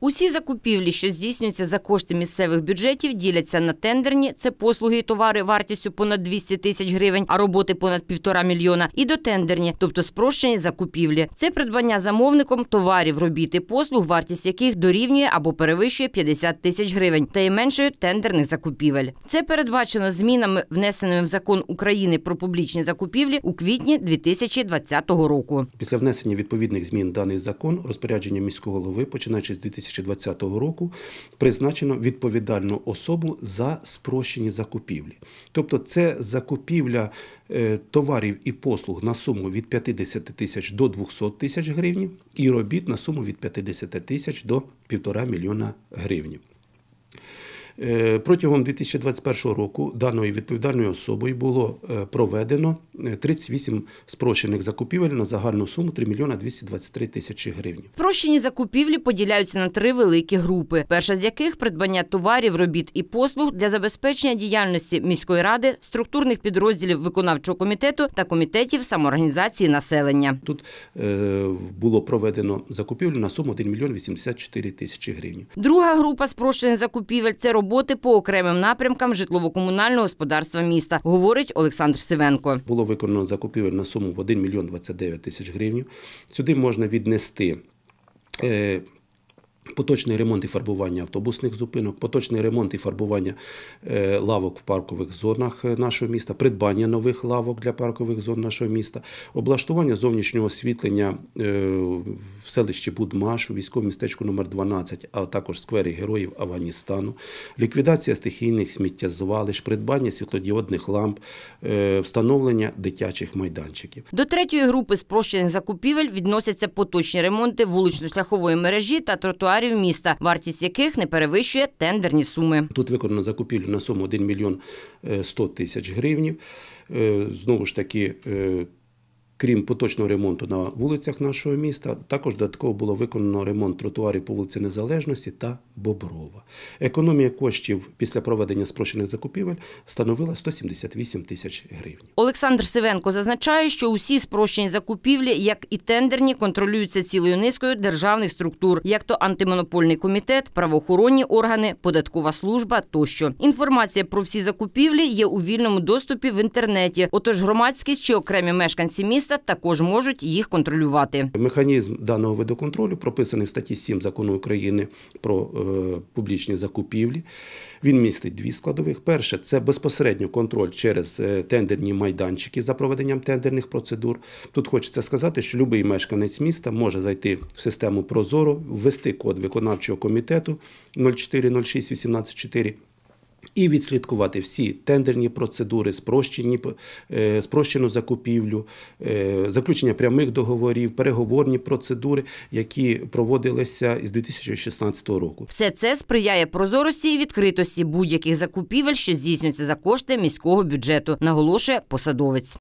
Усі закупівлі, що здійснюються за кошти місцевих бюджетів, діляться на тендерні. Це послуги і товари вартістю понад 200 тисяч гривень, а роботи понад півтора мільйона. І дотендерні, тобто спрощені закупівлі. Це придбання замовником товарів, робіт і послуг, вартість яких дорівнює або перевищує 50 тисяч гривень, та й меншою тендерних закупівель. Це передбачено змінами, внесеними в закон України про публічні закупівлі у квітні 2020 року. Після внесення відповідних змін даний закон розпорядження міського голови, починаючи з 2020 2020 року призначено відповідальну особу за спрощені закупівлі. Тобто, це закупівля е, товарів і послуг на суму від 50 тисяч до 200 тисяч гривень і робіт на суму від 50 тисяч до 1,5 мільйона гривень. Е, протягом 2021 року даною відповідальною особою було е, проведено 38 е, спрощених закупівель на загальну суму 3 мільйона 223 тисячі гривень. Прощені закупівлі поділяються на три великі групи. Перша з яких придбання товарів, робіт і послуг для забезпечення діяльності міської ради, структурних підрозділів виконавчого комітету та комітетів самоорганізації населення. Тут було проведено закупівлю на суму 1 мільйон 84 тисячі гривень. Друга група спрощених закупівель це роботи роботи по окремим напрямкам житлово-комунального господарства міста, говорить Олександр Сивенко. Було виконано закупівель на суму в 1 мільйон 29 тисяч гривень. Сюди можна віднести. Е, Поточний ремонт і фарбування автобусних зупинок, поточний ремонт і фарбування е, лавок в паркових зонах е, нашого міста, придбання нових лавок для паркових зон нашого міста, облаштування зовнішнього освітлення е, в селищі Будмаш, у військовому містечку номер 12 а також сквері Героїв Афганістану, ліквідація стихійних сміттєзвалищ, придбання світлодіодних ламп, встановлення дитячих майданчиків. До третьої групи спрощених закупівель відносяться поточні ремонти вулично-шляхової мережі та тротуарів гектарів міста, вартість яких не перевищує тендерні суми. Тут виконано закупівлю на суму 1 мільйон 100 е, тисяч гривень. Знову ж таки. Е, крім поточного ремонту на вулицях нашого міста, також додатково було виконано ремонт тротуарів по вулиці Незалежності та Боброва. Економія коштів після проведення спрощених закупівель становила 178 тисяч гривень. Олександр Сивенко зазначає, що усі спрощені закупівлі, як і тендерні, контролюються цілою низкою державних структур, як то антимонопольний комітет, правоохоронні органи, податкова служба тощо. Інформація про всі закупівлі є у вільному доступі в інтернеті. Отож, громадськість чи окремі мешканці міста також можуть їх контролювати. Механізм даного виду контролю прописаний в статті 7 закону України про. Е, Е, публічні закупівлі. Він містить дві складових. Перше це безпосередньо контроль через е, тендерні майданчики за проведенням тендерних процедур. Тут хочеться сказати, що будь-який мешканець міста може зайти в систему Прозоро, ввести код виконавчого комітету 0406 184 і відслідкувати всі тендерні процедури, спрощені, е, спрощену закупівлю, е, заключення прямих договорів, переговорні процедури, які проводилися з 2016 року. Все це сприяє прозорості і відкритості будь-яких закупівель, що здійснюються за кошти міського бюджету, наголошує посадовець.